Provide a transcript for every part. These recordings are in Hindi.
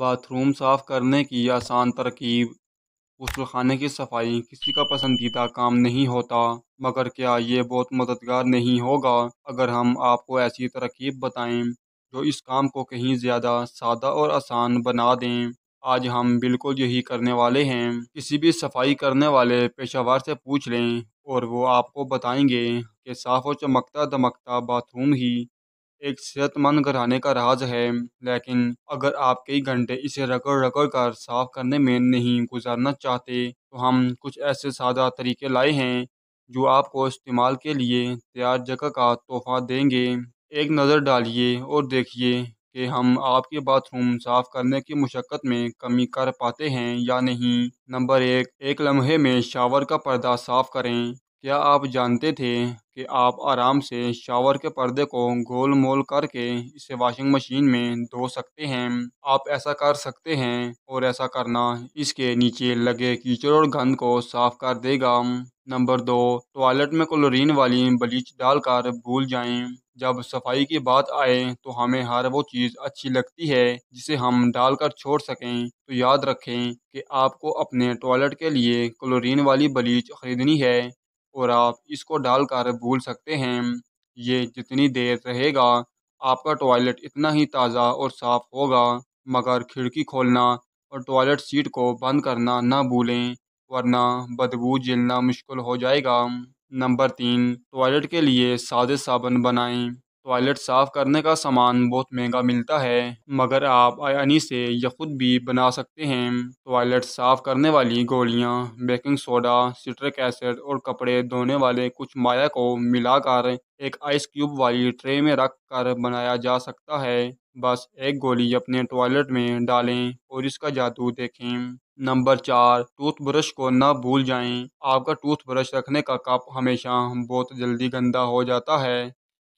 बाथरूम साफ़ करने की आसान तरकीब खाने की सफाई किसी का पसंदीदा काम नहीं होता मगर क्या ये बहुत मददगार नहीं होगा अगर हम आपको ऐसी तरकीब बताएं जो इस काम को कहीं ज़्यादा सादा और आसान बना दें आज हम बिल्कुल यही करने वाले हैं किसी भी सफाई करने वाले पेशावर से पूछ लें और वो आपको बताएंगे कि साफ़ और चमकता दमकता बाथरूम ही एक सेहतमंद घराने का राज है लेकिन अगर आप कई घंटे इसे रगड़ रगड़ कर साफ करने में नहीं गुजारना चाहते तो हम कुछ ऐसे सादा तरीके लाए हैं जो आपको इस्तेमाल के लिए तैयार जगह का तोहफा देंगे एक नज़र डालिए और देखिए कि हम आपके बाथरूम साफ करने की मशक्क़त में कमी कर पाते हैं या नहीं नंबर एक एक लम्हे में शावर का पर्दा साफ करें क्या आप जानते थे कि आप आराम से शावर के पर्दे को गोल मोल करके इसे वॉशिंग मशीन में धो सकते हैं आप ऐसा कर सकते हैं और ऐसा करना इसके नीचे लगे कीचड़ और गंद को साफ कर देगा नंबर दो टॉयलेट में क्लोरीन वाली ब्लीच डालकर भूल जाएं जब सफाई की बात आए तो हमें हर वो चीज़ अच्छी लगती है जिसे हम डालकर छोड़ सकें तो याद रखें कि आपको अपने टॉयलेट के लिए क्लोरीन वाली ब्लीच ख़रीदनी है और आप इसको डालकर भूल सकते हैं ये जितनी देर रहेगा आपका टॉयलेट इतना ही ताज़ा और साफ़ होगा मगर खिड़की खोलना और टॉयलेट सीट को बंद करना ना भूलें वरना बदबू झेलना मुश्किल हो जाएगा नंबर तीन टॉयलेट के लिए सादे साबुन बनाएं टॉयलेट साफ़ करने का सामान बहुत महंगा मिलता है मगर आप आयानी से यह खुद भी बना सकते हैं टॉयलेट साफ़ करने वाली गोलियाँ बेकिंग सोडा सिट्रिक एसिड और कपड़े धोने वाले कुछ माया को मिलाकर एक आइस क्यूब वाली ट्रे में रख कर बनाया जा सकता है बस एक गोली अपने टॉयलेट में डालें और इसका जादू देखें नंबर चार टूथब्रश को ना भूल जाएं आपका टूथब्रश रखने का कप हमेशा बहुत जल्दी गंदा हो जाता है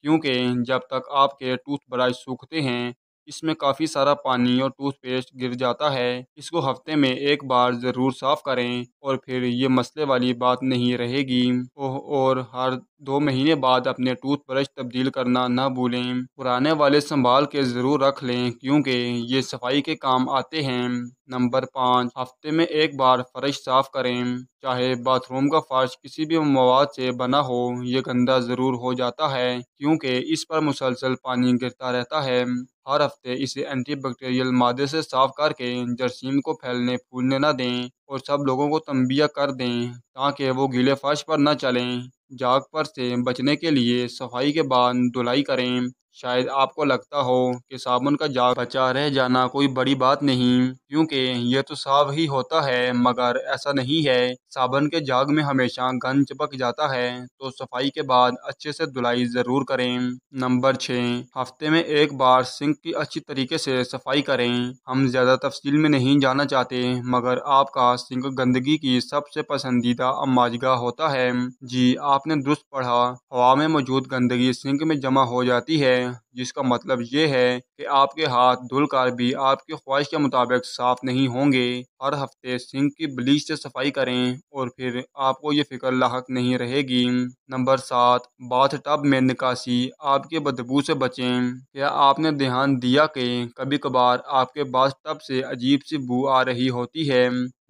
क्योंकि जब तक आपके टूथब्रश सूखते हैं इसमें काफ़ी सारा पानी और टूथपेस्ट गिर जाता है इसको हफ्ते में एक बार ज़रूर साफ़ करें और फिर ये मसले वाली बात नहीं रहेगी और हर दो महीने बाद अपने टूथब्रश तब्दील करना ना भूलें पुराने वाले संभाल के ज़रूर रख लें क्योंकि ये सफाई के काम आते हैं नंबर पाँच हफ्ते में एक बार फर्श साफ़ करें चाहे बाथरूम का फर्श किसी भी मवाद से बना हो यह गंदा ज़रूर हो जाता है क्योंकि इस पर मुसलसल पानी गिरता रहता है हर हफ्ते इसे एंटीबैक्टीरियल मादे से साफ करके जरसीम को फैलने फूलने न दें और सब लोगों को तंबिया कर दें ताकि वो गीले फर्श पर न चलें जाग पर से बचने के लिए सफाई के बाद धुलाई करें शायद आपको लगता हो कि साबुन का जाग बचा रह जाना कोई बड़ी बात नहीं क्योंकि यह तो साफ ही होता है मगर ऐसा नहीं है साबन के जाग में हमेशा गन चिपक जाता है तो सफाई के बाद अच्छे से धुलाई ज़रूर करें नंबर छः हफ्ते में एक बार सिंक की अच्छी तरीके से सफाई करें हम ज़्यादा तफसील में नहीं जाना चाहते मगर आपका सिंक गंदगी की सबसे पसंदीदा अमाजगा होता है जी आपने दुरुस्त पढ़ा हवा में मौजूद गंदगी सिंक में जमा हो जाती है जिसका मतलब ये है कि आपके हाथ धुलकर भी आपकी ख्वाहिश के मुताबिक साफ नहीं होंगे हर हफ्ते सिंक की ब्लीच से सफाई करें और फिर आपको ये फिक्र लाक नहीं रहेगी नंबर सात बाथ टब में निकासी आपके बदबू से बचें क्या आपने ध्यान दिया कि कभी कभार आपके बाथ टब से अजीब सी बू आ रही होती है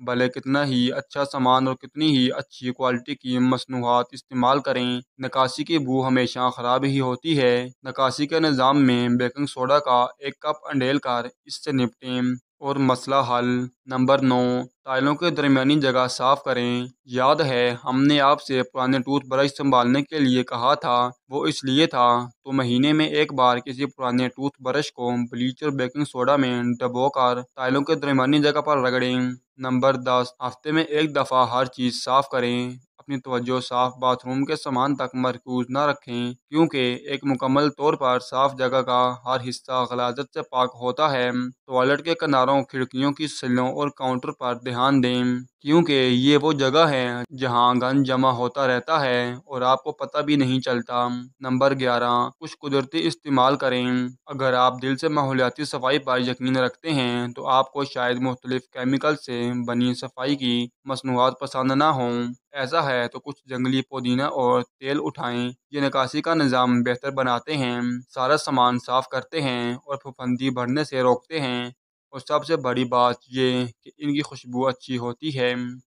भले कितना ही अच्छा सामान और कितनी ही अच्छी क्वालिटी की मसनूआत इस्तेमाल करें निकासी की बू हमेशा ख़राब ही होती है निकासी के निज़ाम में बेकिंग सोडा का एक कप अंडेल कर इससे निपटें और मसला हल नंबर नौ टाइलों के दरमियानी जगह साफ करें याद है हमने आपसे पुराने टूथ ब्रश संभालने के लिए कहा था वो इसलिए था तो महीने में एक बार किसी पुराने टूथ ब्रश को ब्लीच और बेकिंग सोडा में डबोकर टाइलों के दरमियानी जगह पर रगड़ें नंबर दस हफ्ते में एक दफ़ा हर चीज़ साफ करें अपनी तवज्जो साफ बाथरूम के सामान तक मरकूज न रखें क्योंकि एक मुकम्मल तौर पर साफ जगह का हर हिस्सा गलाजत से पाक होता है टॉयलेट के किनारों खिड़कियों की सिलों और काउंटर पर ध्यान दें क्योंकि ये वो जगह है जहाँ गंद जमा होता रहता है और आपको पता भी नहीं चलता नंबर ग्यारह कुछ कुदरती इस्तेमाल करें अगर आप दिल से माहौलियाती सफाई पर यकीन रखते हैं तो आपको शायद मुख्तलिफ केमिकल से बनी सफाई की मसनूआत पसंद ना हों ऐसा है तो कुछ जंगली पुदीना और तेल उठाएं ये निकासी का निज़ाम बेहतर बनाते हैं सारा सामान साफ करते हैं और फफंदी बढ़ने से रोकते हैं और सबसे बड़ी बात ये कि इनकी खुशबू अच्छी होती है